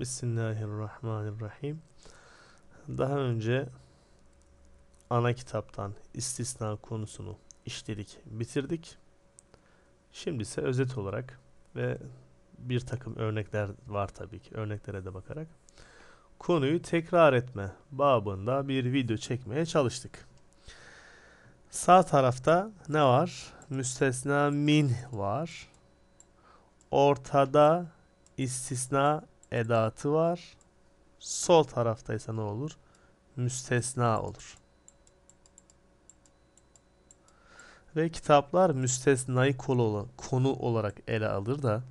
Bismillahirrahmanirrahim. Daha önce ana kitaptan istisna konusunu işledik, bitirdik. Şimdi ise özet olarak ve bir takım örnekler var tabii ki örneklere de bakarak konuyu tekrar etme babında bir video çekmeye çalıştık. Sağ tarafta ne var? Müstesna min var. Ortada istisna edatı var. Sol taraftaysa ne olur? Müstesna olur. Ve kitaplar müstesnayı konu olarak ele alır da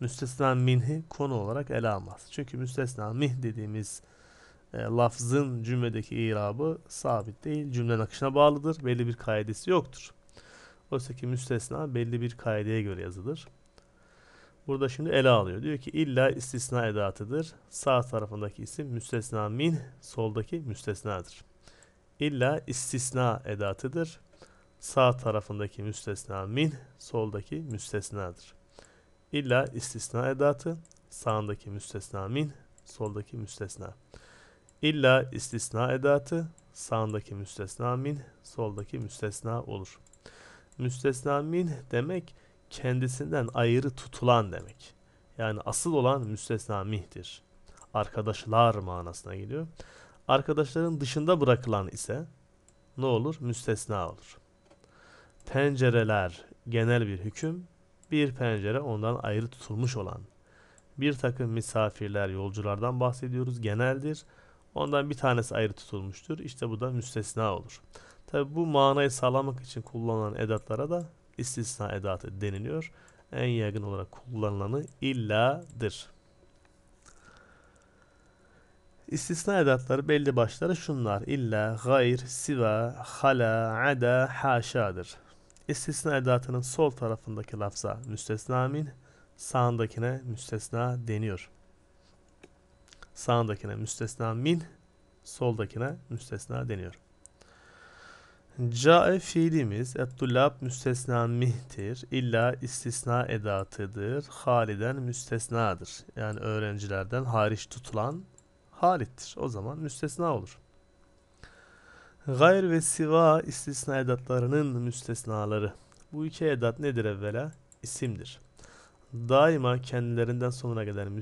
müstesna minhi konu olarak ele almaz. Çünkü müstesna mih dediğimiz e, lafzın cümledeki irabı sabit değil. Cümle akışına bağlıdır. Belli bir kaidesi yoktur. Oysa ki müstesna belli bir kaideye göre yazılır. Burada şimdi ele alıyor. Diyor ki illa istisna edatıdır. Sağ tarafındaki isim müstesna min, soldaki müstesnadır. İlla istisna edatıdır. Sağ tarafındaki müstesna min, soldaki müstesnadır. İlla istisna edatı, sağındaki müstesna min, soldaki müstesna. İlla istisna edatı, sağındaki müstesna min, soldaki müstesna olur. Müstesna min demek kendisinden ayrı tutulan demek. Yani asıl olan müstesna mihtir. Arkadaşlar manasına geliyor. Arkadaşların dışında bırakılan ise ne olur? Müstesna olur. Pencereler genel bir hüküm. Bir pencere ondan ayrı tutulmuş olan. Bir takım misafirler, yolculardan bahsediyoruz. Geneldir. Ondan bir tanesi ayrı tutulmuştur. İşte bu da müstesna olur. Tabi bu manayı sağlamak için kullanılan edatlara da istisna edatı deniliyor. En yaygın olarak kullanılanı illadır. İstisna edatları belli başları şunlar. İlla, gayr, siva, hala, ada, haşadır. İstisna edatının sol tarafındaki lafza müstesna min, sağındakine müstesna deniyor. Sağındakine müstesna min, soldakine müstesna deniyor. Ca'e fiilimiz ettullab müstesna mihtir. İlla istisna edatıdır. Haliden müstesnadır. Yani öğrencilerden hariç tutulan halittir. O zaman müstesna olur. Gayr ve siva istisna edatlarının müstesnaları. Bu iki edat nedir evvela? İsimdir. Daima kendilerinden sonuna gelen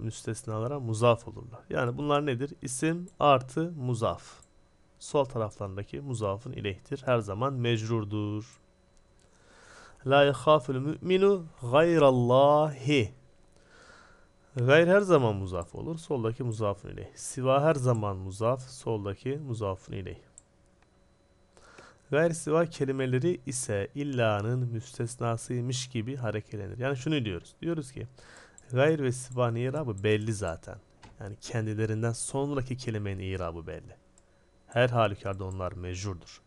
müstesnalara muzaf olurlar. Yani bunlar nedir? İsim artı muzaf sol taraflarındaki muzafın ileyhtir. Her zaman mecrurdur. La yahaful müminu gayrallahi. Gayr her zaman muzaf olur. Soldaki muzafın ileyh. Siva her zaman muzaf. Soldaki muzafın ileyh. Gayr siva kelimeleri ise illanın müstesnasıymış gibi hareketlenir. Yani şunu diyoruz. Diyoruz ki gayr ve siva irabı belli zaten. Yani kendilerinden sonraki kelimenin irabı belli. Her halükarda onlar mecurdur.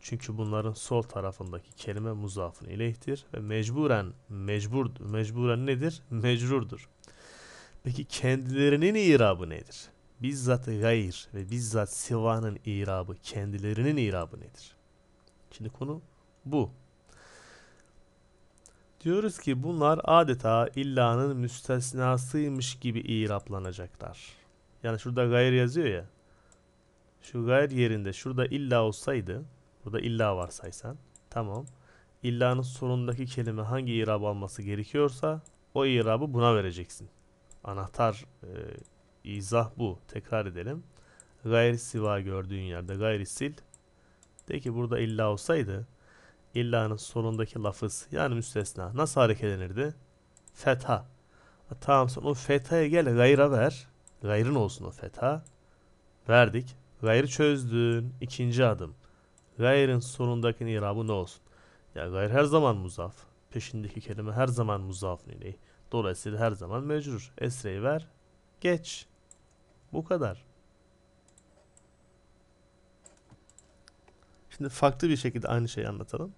Çünkü bunların sol tarafındaki kelime muzafın ileyhtir ve mecburen mecbur mecburen nedir? Mecrurdur. Peki kendilerinin irabı nedir? Bizzat gayr ve bizzat sivanın irabı kendilerinin irabı nedir? Şimdi konu bu. Diyoruz ki bunlar adeta illanın müstesnasıymış gibi iraplanacaklar. Yani şurada gayr yazıyor ya. Şu gayet yerinde. Şurada illa olsaydı. Burada illa varsaysan. Tamam. İllanın sonundaki kelime hangi irab alması gerekiyorsa o irabı buna vereceksin. Anahtar e, izah bu. Tekrar edelim. Gayri siva gördüğün yerde gayri sil. De ki burada illa olsaydı illanın sonundaki lafız yani müstesna nasıl hareketlenirdi? Fetha. Tamam sen o fethaya gel gayra ver. Gayrın olsun o fetha. Verdik. Gayrı çözdün. İkinci adım. Gayrın sonundaki irabı ne olsun? Ya gayr her zaman muzaf. Peşindeki kelime her zaman muzaf nileyh. Dolayısıyla her zaman mecrur. Esreyi ver. Geç. Bu kadar. Şimdi farklı bir şekilde aynı şeyi anlatalım.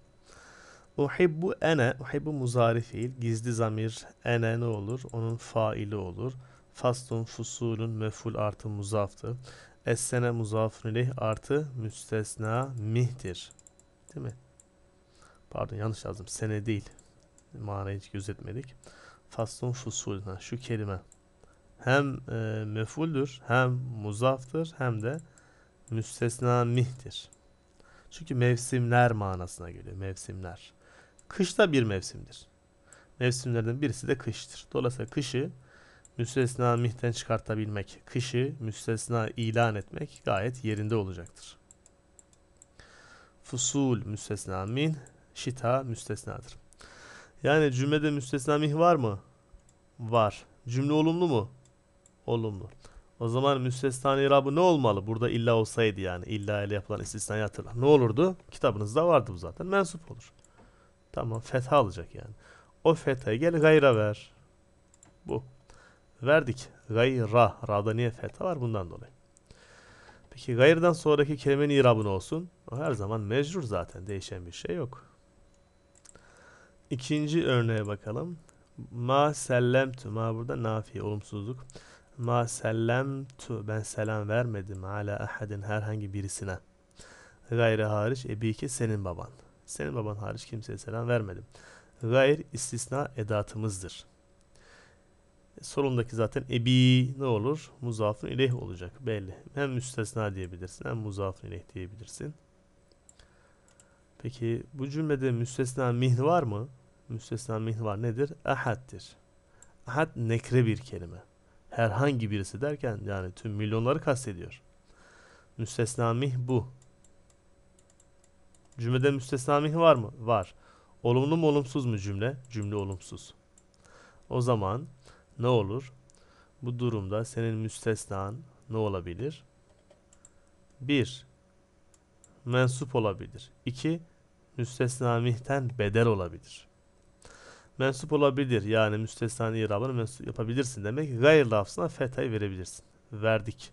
Uhibbu ene, uhibbu muzari fiil, gizli zamir, ene ne olur? Onun faili olur. Fastun fusulun meful artı muzaftı. Essene muzafun ileyh artı müstesna mihtir. Değil mi? Pardon yanlış yazdım. Sene değil. Manayı hiç gözetmedik. Faslun fusul. Ha, şu kelime. Hem e, mefuldür, hem muzaftır, hem de müstesna mihtir. Çünkü mevsimler manasına geliyor. Mevsimler. Kış da bir mevsimdir. Mevsimlerden birisi de kıştır. Dolayısıyla kışı müstesna mihten çıkartabilmek, kışı müstesna ilan etmek gayet yerinde olacaktır. Fusul müstesna min, şita müstesnadır. Yani cümlede müstesna mih var mı? Var. Cümle olumlu mu? Olumlu. O zaman müstesna irabı ne olmalı? Burada illa olsaydı yani illa ile yapılan istisnayı hatırla. Ne olurdu? Kitabınızda vardı bu zaten. Mensup olur. Tamam fetha alacak yani. O fethayı gel gayra ver. Bu verdik. Gayra. Ra'da niye fetha var? Bundan dolayı. Peki gayrdan sonraki kelimenin irabını olsun? O her zaman mecrur zaten. Değişen bir şey yok. İkinci örneğe bakalım. Ma sellemtü. Ma burada nafi. Olumsuzluk. Ma sellemtü. Ben selam vermedim. Ala ahadin herhangi birisine. Gayri hariç. Ebi ki senin baban. Senin baban hariç kimseye selam vermedim. Gayr istisna edatımızdır solundaki zaten ebi ne olur? Muzafın ileh olacak. Belli. Hem müstesna diyebilirsin hem muzafın ileh diyebilirsin. Peki bu cümlede müstesna mihn var mı? Müstesna mihn var nedir? Ahad'dir. Ahad nekre bir kelime. Herhangi birisi derken yani tüm milyonları kastediyor. Müstesna mih bu. Cümlede müstesna mih var mı? Var. Olumlu mu olumsuz mu cümle? Cümle olumsuz. O zaman ne olur? Bu durumda senin müstesnan ne olabilir? 1. Mensup olabilir. 2. Müstesna mihten bedel olabilir. Mensup olabilir yani müstesna irabını mensup yapabilirsin demek. Gayr lafzına fetayı verebilirsin. Verdik.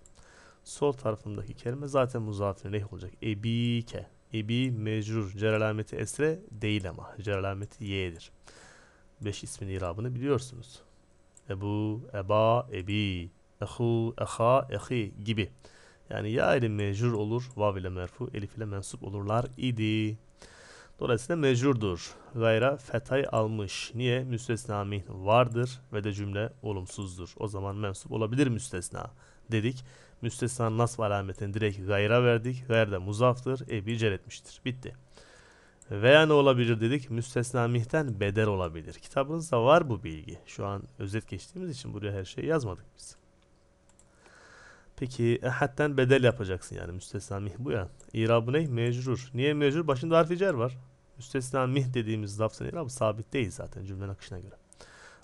Sol tarafındaki kelime zaten muzafir ne olacak? Ebike. Ebi mecrur. Ceralameti esre değil ama. ceralameti ye'dir. 5 ismin irabını biliyorsunuz. Ebu, Eba, Ebi, Ehu, Eha, Ehi gibi. Yani ya ile mecrur olur, vav ile merfu, elif ile mensup olurlar idi. Dolayısıyla mecrurdur. Gayra fetay almış. Niye? Müstesna min vardır ve de cümle olumsuzdur. O zaman mensup olabilir müstesna dedik. Müstesna nasb alametini direkt gayra verdik. Gayr da muzaftır. Ebi cer etmiştir. Bitti. Veya ne olabilir dedik? Müstesna mihten bedel olabilir. Kitabınızda var bu bilgi. Şu an özet geçtiğimiz için buraya her şeyi yazmadık biz. Peki ehatten bedel yapacaksın yani müstesna mih bu ya. İrabı ne? Mecrur. Niye mecrur? Başında harf icer var. Müstesna mih dediğimiz lafzın irabı sabit değil zaten cümlenin akışına göre.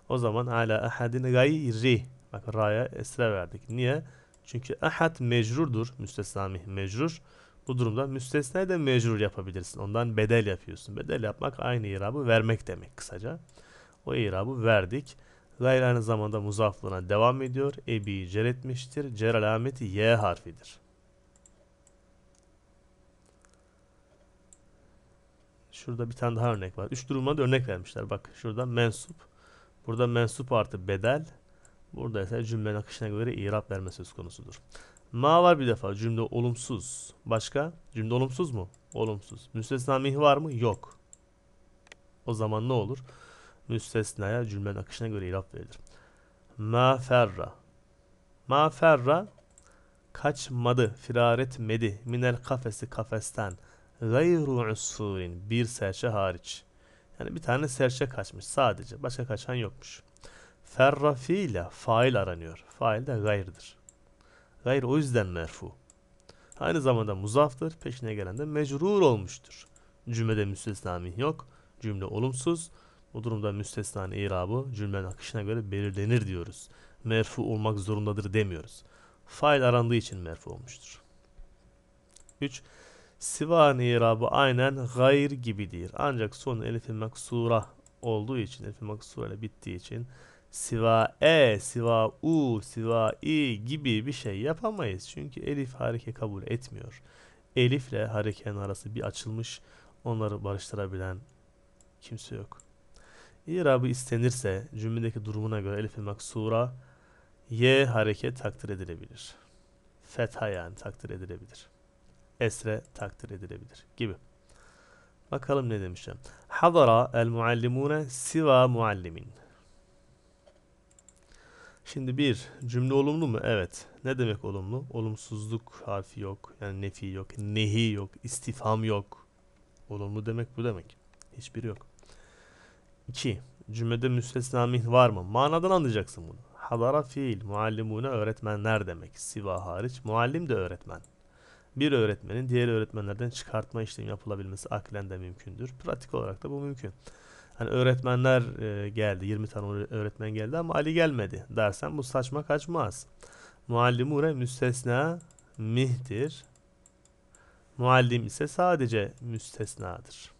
O zaman ala ahadin gayri. Bak ra'ya esre verdik. Niye? Çünkü ahad mecrurdur. Müstesna mih mecrur. Bu durumda müstesna da mecrur yapabilirsin. Ondan bedel yapıyorsun. Bedel yapmak aynı irabı vermek demek kısaca. O irabı verdik. Gayr aynı zamanda muzaflığına devam ediyor. Ebi cer etmiştir. Cer alameti y harfidir. Şurada bir tane daha örnek var. Üç duruma da örnek vermişler. Bak şurada mensup. Burada mensup artı bedel. Burada ise cümlenin akışına göre irab verme söz konusudur. Ma var bir defa. Cümle olumsuz. Başka? Cümle olumsuz mu? Olumsuz. Müstesna mih var mı? Yok. O zaman ne olur? Müstesnaya cümlenin akışına göre ilaf verilir. Ma ferra. Ma ferra kaçmadı, firar etmedi. Minel kafesi kafesten. Gayru usurin. Bir serçe hariç. Yani bir tane serçe kaçmış sadece. Başka kaçan yokmuş. Ferra fiile fail aranıyor. Fail de gayrıdır. Gayr o yüzden merfu. Aynı zamanda muzaftır. Peşine gelen de mecrur olmuştur. Cümlede müstesnami yok. Cümle olumsuz. Bu durumda müstesnanın irabı cümlenin akışına göre belirlenir diyoruz. Merfu olmak zorundadır demiyoruz. Fail arandığı için merfu olmuştur. 3. Sivan irabı aynen gayr gibidir. Ancak son elif-i maksura olduğu için, elif-i maksura ile bittiği için siva e, siva u, siva i gibi bir şey yapamayız. Çünkü elif hareke kabul etmiyor. Elif ile harekenin arası bir açılmış. Onları barıştırabilen kimse yok. İrabı istenirse cümledeki durumuna göre elif maksura y hareket takdir edilebilir. Fetha yani takdir edilebilir. Esre takdir edilebilir gibi. Bakalım ne demişler. Hadara el muallimune siva muallimin. Şimdi bir cümle olumlu mu? Evet. Ne demek olumlu? Olumsuzluk harfi yok. Yani nefi yok. Nehi yok. istifham yok. Olumlu demek bu demek. Hiçbiri yok. İki, Cümlede müstesna mih var mı? Manadan anlayacaksın bunu. Hadara fiil. Muallimune öğretmenler demek. Siva hariç. Muallim de öğretmen. Bir öğretmenin diğer öğretmenlerden çıkartma işlemi yapılabilmesi aklen de mümkündür. Pratik olarak da bu mümkün. Hani öğretmenler geldi. 20 tane öğretmen geldi ama Ali gelmedi dersen bu saçma kaçmaz. Muallimure müstesna mihdir. Muallim ise sadece müstesnadır.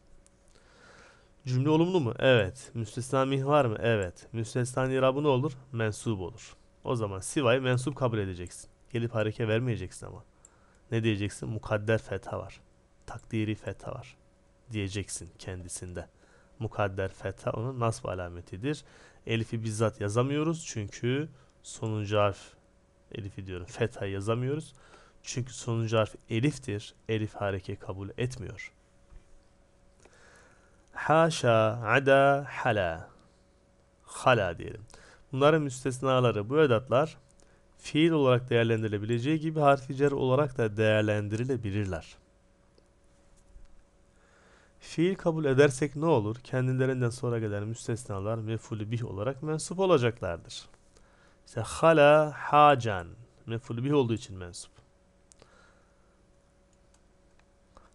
Cümle olumlu mu? Evet. Müstesna mih var mı? Evet. Müstesna irabı ne olur? Mensub olur. O zaman sivayı mensup kabul edeceksin. Gelip hareke vermeyeceksin ama. Ne diyeceksin? Mukadder fetha var. Takdiri fetha var. Diyeceksin kendisinde mukadder fetha onun nasb alametidir. Elif'i bizzat yazamıyoruz çünkü sonuncu harf Elif'i diyorum fetha yazamıyoruz. Çünkü sonuncu harf eliftir. Elif hareke kabul etmiyor. Haşa, ada, hala. Hala diyelim. Bunların müstesnaları bu edatlar fiil olarak değerlendirilebileceği gibi harfi olarak da değerlendirilebilirler. Fiil kabul edersek ne olur? Kendilerinden sonra gelen müstesnalar mefulü bih olarak mensup olacaklardır. İşte hala hacan mefulü bih olduğu için mensup.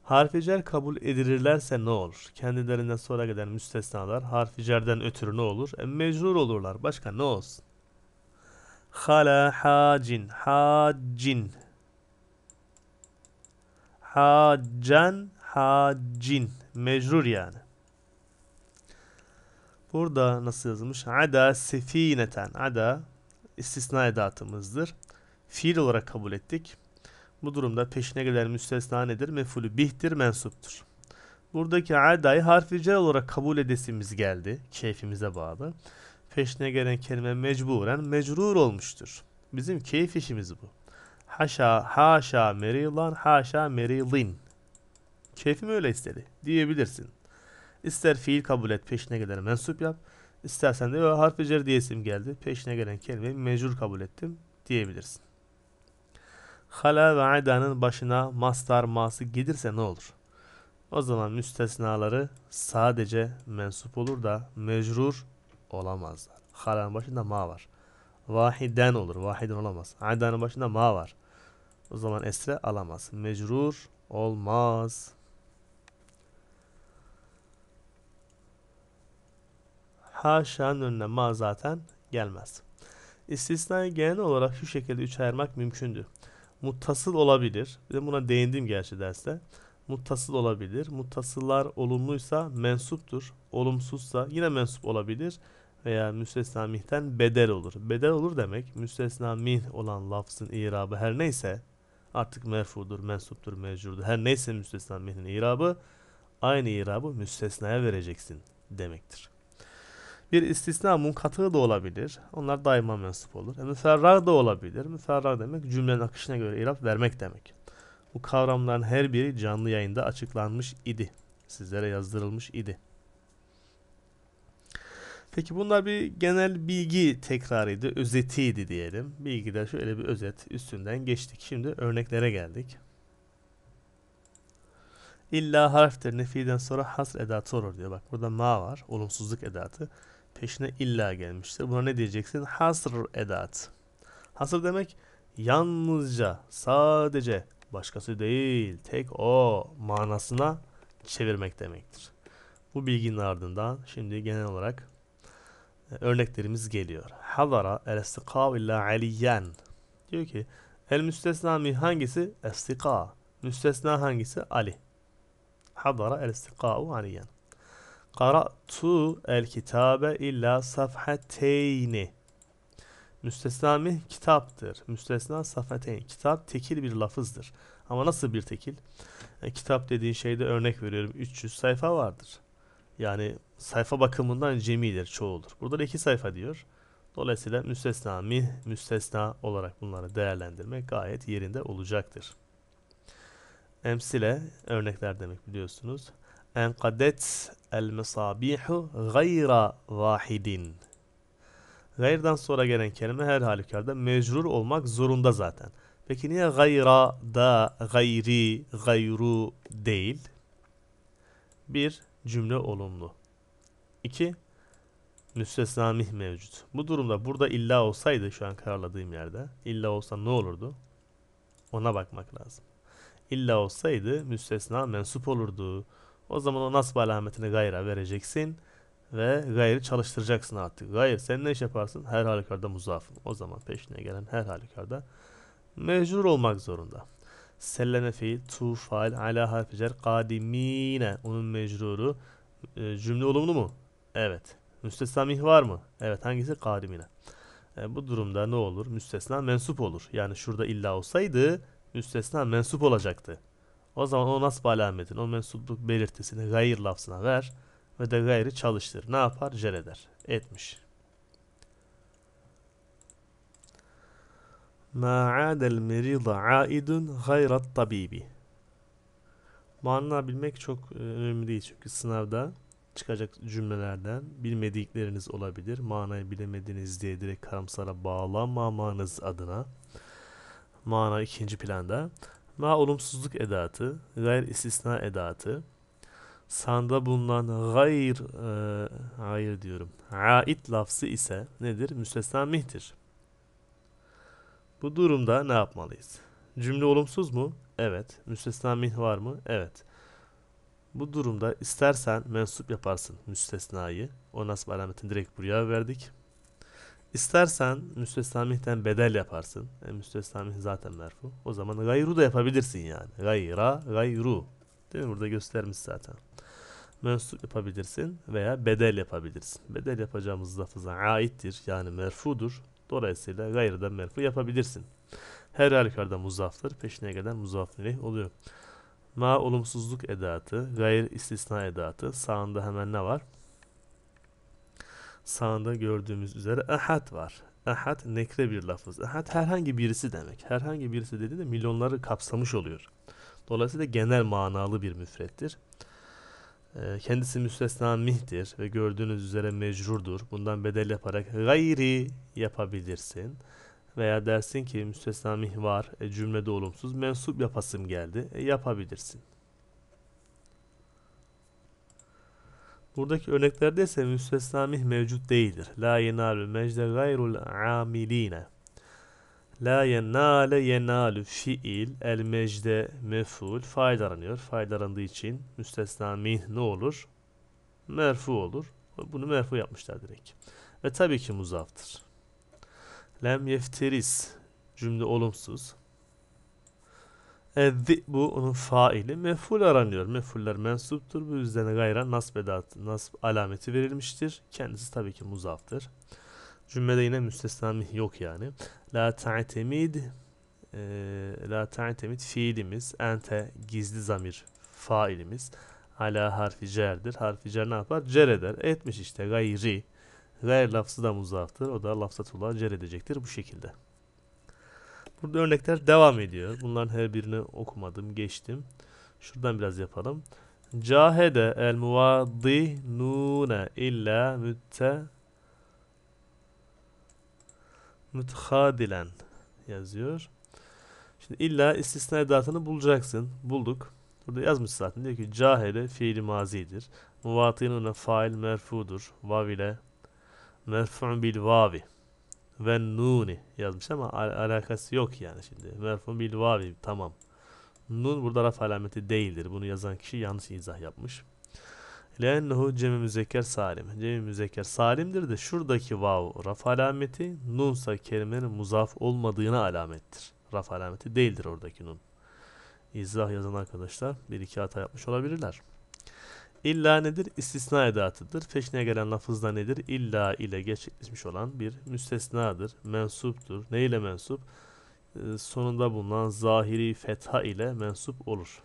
Harfi cer kabul edilirlerse ne olur? Kendilerinden sonra gelen müstesnalar harfi cerden ötürü ne olur? E, mecrur olurlar. Başka ne olsun? Hala hacin hacin hacan Hacin. Mecrur yani. Burada nasıl yazılmış? Ada sefineten. Ada istisna edatımızdır. Fiil olarak kabul ettik. Bu durumda peşine gelen müstesna nedir? Mefulü bihtir mensuptur. Buradaki adayı harfi cer olarak kabul edesimiz geldi. Keyfimize bağlı. Peşine gelen kelime mecburen mecrur olmuştur. Bizim keyif işimiz bu. Haşa haşa merilan haşa merilin. Keyfim öyle istedi diyebilirsin. İster fiil kabul et peşine gelene mensup yap. İstersen de harfi cer diyesim geldi. Peşine gelen kelimeyi mecbur kabul ettim diyebilirsin. Hala ve Adanın başına mastar ması gelirse ne olur? O zaman müstesnaları sadece mensup olur da mecrur olamazlar. Hala'nın başında ma var. Vahiden olur. Vahiden olamaz. Adanın başında ma var. O zaman esre alamaz. Mecrur olmaz. haşanın önüne ma zaten gelmez. İstisnayı genel olarak şu şekilde üç ayırmak mümkündür. Muttasıl olabilir. Bir de buna değindim gerçi derste. Muttasıl olabilir. Muttasıllar olumluysa mensuptur. Olumsuzsa yine mensup olabilir. Veya müstesna mihten bedel olur. Bedel olur demek müstesna mih olan lafzın irabı her neyse artık merfudur, mensuptur, mecurdur. Her neyse müstesna mihnin irabı aynı irabı müstesnaya vereceksin demektir. Bir istisna munkatığı da olabilir. Onlar daima mensup olur. E müferrag da olabilir. Müferrag demek cümlenin akışına göre iraf vermek demek. Bu kavramların her biri canlı yayında açıklanmış idi. Sizlere yazdırılmış idi. Peki bunlar bir genel bilgi tekrarıydı, özetiydi diyelim. Bilgide şöyle bir özet üstünden geçtik. Şimdi örneklere geldik. İlla harftir nefiden sonra hasr edatı olur diyor. Bak burada ma var, olumsuzluk edatı peşine illa gelmiştir. Buna ne diyeceksin? Hasr edat. Hasr demek yalnızca, sadece, başkası değil, tek o manasına çevirmek demektir. Bu bilginin ardından şimdi genel olarak e, örneklerimiz geliyor. Hadara el istikav illa aliyen. Diyor ki el müstesna mi hangisi? Estika. Müstesna hangisi? Ali. Hadara el istikav aliyen. Kara'tu el kitabe illa safhateyni. Müstesna mi? Kitaptır. Müstesna safhateyn. Kitap tekil bir lafızdır. Ama nasıl bir tekil? Yani e, kitap dediğin şeyde örnek veriyorum 300 sayfa vardır. Yani sayfa bakımından cemidir, çoğuldur. Burada da iki sayfa diyor. Dolayısıyla müstesna mi, müstesna olarak bunları değerlendirmek gayet yerinde olacaktır. Emsile örnekler demek biliyorsunuz enkadet el mesabihu gayra vahidin. Gayr'dan sonra gelen kelime her halükarda mecrur olmak zorunda zaten. Peki niye gayra da gayri gayru değil? Bir cümle olumlu. İki müstesna mevcut. Bu durumda burada illa olsaydı şu an kararladığım yerde illa olsa ne olurdu? Ona bakmak lazım. İlla olsaydı müstesna mensup olurdu. O zaman o nasb alametini gayra vereceksin ve gayrı çalıştıracaksın artık. Gayr sen ne iş yaparsın? Her halükarda muzafın. O zaman peşine gelen her halükarda mecbur olmak zorunda. Selleme fiil, tu fail, ala harfi cer, kadimine. Onun mecruru. E, cümle olumlu mu? Evet. Müstesna var mı? Evet. Hangisi? Kadimine. E, bu durumda ne olur? Müstesna mensup olur. Yani şurada illa olsaydı müstesna mensup olacaktı. O zaman o nasb alametin, o mensupluk belirtisini gayr lafzına ver ve de gayri çalıştır. Ne yapar? Cer eder. Etmiş. Ma adel merida aidun gayrat tabibi. Bu bilmek çok e, önemli değil çünkü sınavda çıkacak cümlelerden bilmedikleriniz olabilir. Manayı bilemediniz diye direkt karamsara bağlanmamanız adına mana ikinci planda ma olumsuzluk edatı, gayr istisna edatı, sanda bulunan gayr, e, hayır diyorum, ait lafzı ise nedir? Müstesna mihtir. Bu durumda ne yapmalıyız? Cümle olumsuz mu? Evet. Müstesna minh var mı? Evet. Bu durumda istersen mensup yaparsın müstesnayı. O nasıl alametini direkt buraya verdik. İstersen müstesamihten bedel yaparsın. E, müsteslamih zaten merfu. O zaman gayru da yapabilirsin yani. Gayra, gayru. Değil mi? Burada göstermiş zaten. Mensup yapabilirsin veya bedel yapabilirsin. Bedel yapacağımız lafıza aittir. Yani merfudur. Dolayısıyla gayrı da merfu yapabilirsin. Her halükarda muzaftır. Peşine gelen muzaf oluyor. Ma olumsuzluk edatı, gayr istisna edatı. Sağında hemen ne var? sağında gördüğümüz üzere ahad var. Ahad nekre bir lafız. Ahad herhangi birisi demek. Herhangi birisi dediğinde milyonları kapsamış oluyor. Dolayısıyla genel manalı bir müfrettir. Ee, kendisi müstesna mihtir ve gördüğünüz üzere mecrurdur. Bundan bedel yaparak gayri yapabilirsin. Veya dersin ki müstesna mih var, e, cümlede olumsuz, mensup yapasım geldi, e, yapabilirsin. Buradaki örneklerde ise müstesnamih mevcut değildir. La yenalü mecde gayrul amiline. La yenale yenalu fiil el mecde meful faydalanıyor. Faydalandığı için müstesnamih ne olur? Merfu olur. Bunu merfu yapmışlar direkt. Ve tabii ki muzaftır. Lem yefteriz cümle olumsuz. Eddi bu onun faili. Meful aranıyor. Mefuller mensuptur. Bu yüzden gayra nasb edat, nasb alameti verilmiştir. Kendisi tabii ki muzaftır. Cümlede yine müstesna yok yani. La ta'temid e, la ta'temid fiilimiz. Ente gizli zamir failimiz. Ala harfi cerdir. Harfi cer ne yapar? Cer eder. Etmiş işte gayri. Gayr lafzı da muzaftır. O da lafzatullah cer edecektir bu şekilde. Burada örnekler devam ediyor. Bunların her birini okumadım, geçtim. Şuradan biraz yapalım. Cahede el muvadi nune illa mütte müthadilen yazıyor. Şimdi illa istisna edatını bulacaksın. Bulduk. Burada yazmış zaten. Diyor ki cahede fiili mazidir. Muvatinune fail merfudur. Vav ile merfu'un bil vavi ve nuni yazmış ama al alakası yok yani şimdi. Merfun bil vavi tamam. Nun burada raf alameti değildir. Bunu yazan kişi yanlış izah yapmış. Lennehu cemi müzekker salim. Cemi müzekker salimdir de şuradaki vav raf alameti nunsa kelimenin muzaf olmadığına alamettir. Raf alameti değildir oradaki nun. İzah yazan arkadaşlar bir iki hata yapmış olabilirler. İlla nedir? İstisna edatıdır. Peşine gelen lafızda nedir? İlla ile gerçekleşmiş olan bir müstesnadır. Mensuptur. Ne ile mensup? Ee, sonunda bulunan zahiri fetha ile mensup olur.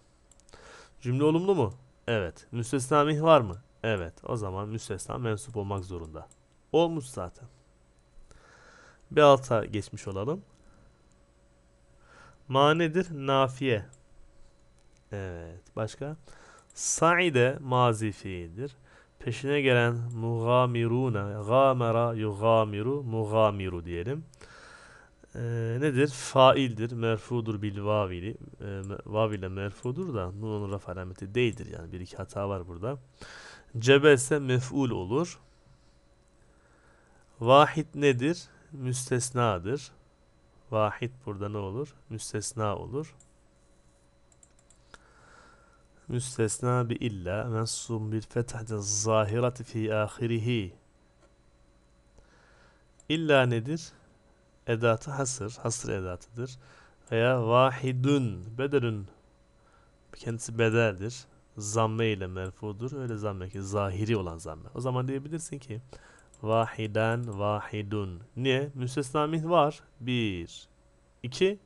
Cümle olumlu mu? Evet. Müstesna mih var mı? Evet. O zaman müstesna mensup olmak zorunda. Olmuş zaten. Bir alta geçmiş olalım. Ma nedir? Nafiye. Evet. Başka? Başka? Saide mazi fiildir. Peşine gelen mugamiruna, gamera, yugamiru, mugamiru diyelim. Ee, nedir? Faildir, merfudur bil vavili. Ee, vav ile merfudur da nunun raf alameti değildir. Yani bir iki hata var burada. Cebe ise mef'ul olur. Vahid nedir? Müstesnadır. Vahid burada ne olur? Müstesna olur müstesna bi illa mensum bil fethati zahirati fi ahirihi illa nedir? Edatı hasır, hasır edatıdır. Veya vahidun, bedelün kendisi bedeldir. Zamme ile merfudur. Öyle zamme ki zahiri olan zamme. O zaman diyebilirsin ki vahidan vahidun. Niye? Müstesna mih var. Bir. iki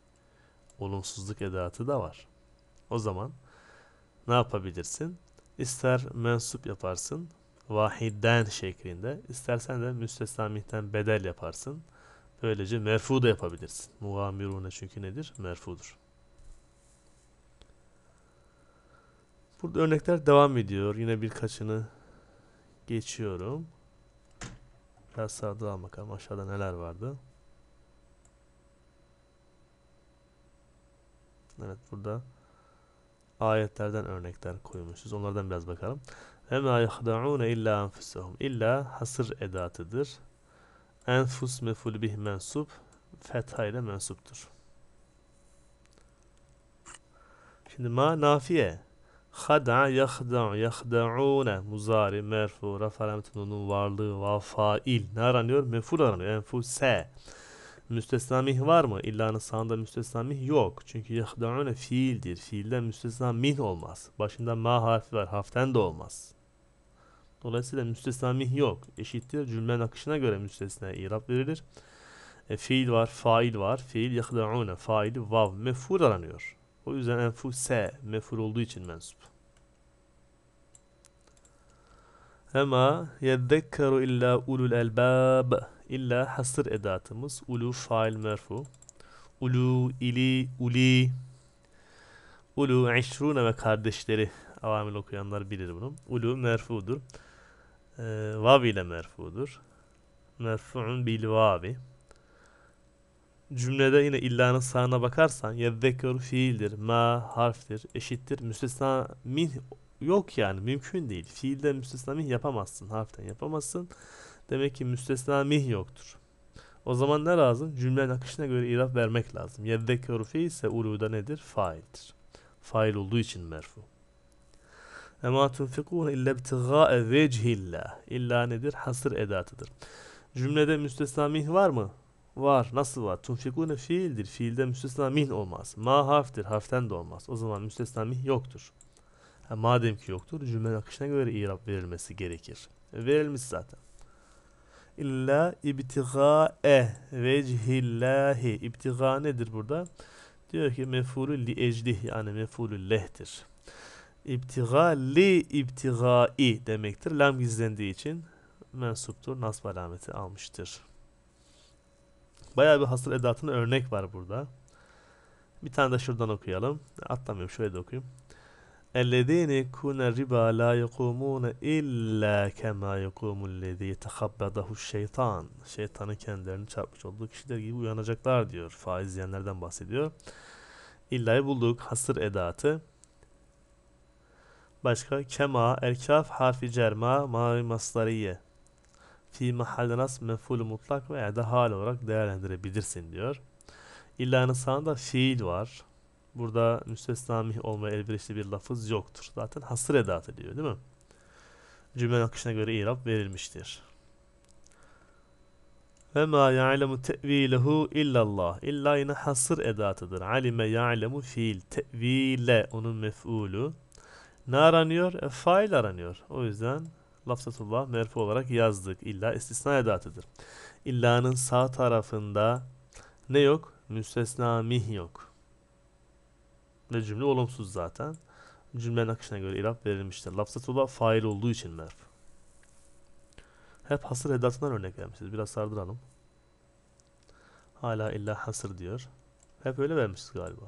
Olumsuzluk edatı da var. O zaman ne yapabilirsin? İster mensup yaparsın vahiden şeklinde, istersen de müstesnamihten bedel yaparsın. Böylece merfu da yapabilirsin. Mugamirune çünkü nedir? Merfudur. Burada örnekler devam ediyor. Yine birkaçını geçiyorum. Biraz sağdan bakalım aşağıda neler vardı. Evet burada ayetlerden örnekler koymuşuz. Onlardan biraz bakalım. Ema yahda'une illa enfusuhum. İlla hasır edatıdır. Enfus meful bih mensup. Fetha ile mensuptur. Şimdi ma nafiye. Hada yahda yahda'une muzari merfu rafa alametin onun varlığı va fail ne aranıyor? Meful aranıyor. Enfuse. Müstesna var mı? İllanın sağında müstesna mih yok. Çünkü yahdaune fiildir. Fiilden müstesna olmaz. Başında ma harfi var. Haften de olmaz. Dolayısıyla müstesna yok. Eşittir. Cümlenin akışına göre müstesna irab verilir. E, fiil var, fail var. Fiil yahdaune. fa'il vav. Mefur aranıyor. O yüzden enfuse mefur olduğu için mensup. Ama yeddekkeru illa ulul elbab İlla hasır edatımız. Ulu fail merfu. Ulu, ili, uli. Ulu, işrune ve kardeşleri. Avamil okuyanlar bilir bunu. Ulu merfudur. Ee, vav ile merfudur. Merfu'un bil vavi. Cümlede yine illanın sağına bakarsan yedzekeru fiildir. Ma harftir. Eşittir. Müstesna min yok yani mümkün değil. Fiilde müstesna min yapamazsın. Harften yapamazsın. Demek ki müstesna mih yoktur. O zaman ne lazım? Cümlenin akışına göre iraf vermek lazım. Yeddekkâru fi ise uluda nedir? Faildir. Fail olduğu için merfu. Ema tunfikûn illa btigâe vecihillah. İlla nedir? Hasır edatıdır. Cümlede müstesna mih var mı? Var. Nasıl var? Tunfikûne fiildir. Fiilde müstesna mih olmaz. Ma harftir. Harften de olmaz. O zaman müstesna mih yoktur. Ha, madem ki yoktur cümlenin akışına göre irap verilmesi gerekir. Verilmiş zaten. İlla ibtigae vecihillahi. İbtiga nedir burada? Diyor ki mefulü li eclih yani mefulü lehtir. İbtiga li ibtigai demektir. Lam gizlendiği için mensuptur. Nasb alameti almıştır. Bayağı bir hasıl edatına örnek var burada. Bir tane de şuradan okuyalım. Atlamıyorum şöyle de okuyayım. اَلَّذ۪ينَ يَكُونَ riba, لَا يَقُومُونَ اِلَّا كَمَا يَقُومُ الَّذ۪ي يَتَخَبَّدَهُ şeytan. Şeytanın kendilerini çarpmış olduğu kişiler gibi uyanacaklar diyor. Faiz yiyenlerden bahsediyor. İlla'yı bulduk. Hasır edatı. Başka kema, erkaf, harfi cerma, mavi masdariye. Fi mahalle nas meful mutlak veya da hal olarak değerlendirebilirsin diyor. İlla'nın sağında fiil var. Burada müstesnamih olma elverişli bir lafız yoktur. Zaten hasır edatı diyor değil mi? Cümle akışına göre irab verilmiştir. Ve ma ya'lemu te'vilehu illallah. İlla yine hasır edatıdır. Alime ya'lemu fiil. Te'vile onun mef'ulu. Ne aranıyor? E, fail aranıyor. O yüzden lafzatullah merfu olarak yazdık. İlla istisna edatıdır. İlla'nın sağ tarafında ne yok? Müstesna mih yok. Ve cümle olumsuz zaten. Cümlenin akışına göre ilaf verilmiştir. Lafzatullah fail olduğu için merf. Hep hasır edatından örnek vermişiz. Biraz sardıralım. Hala illa hasır diyor. Hep öyle vermişiz galiba.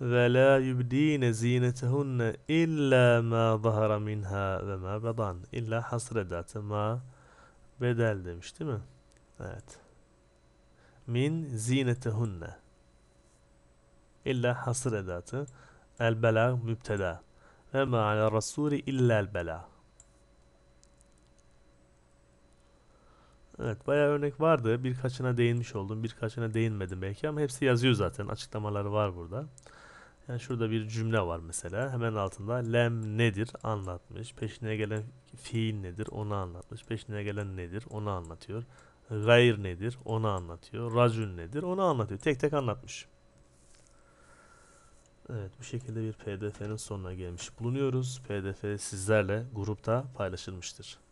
ve la yubdine zinetehunne illa ma zahara minha ve ma badan illa hasredat ma bedel demiş değil mi? Evet min zinetehunne illa hasır edatı el bela mübteda ve ma ala rasuli illa el bela Evet bayağı örnek vardı. Birkaçına değinmiş oldum. Birkaçına değinmedim belki ama hepsi yazıyor zaten. Açıklamaları var burada. Yani şurada bir cümle var mesela. Hemen altında lem nedir anlatmış. Peşine gelen fiil nedir onu anlatmış. Peşine gelen nedir onu anlatıyor. Gayr nedir? Onu anlatıyor. Racül nedir? Onu anlatıyor. Tek tek anlatmış. Evet bu şekilde bir pdf'nin sonuna gelmiş bulunuyoruz. pdf sizlerle grupta paylaşılmıştır.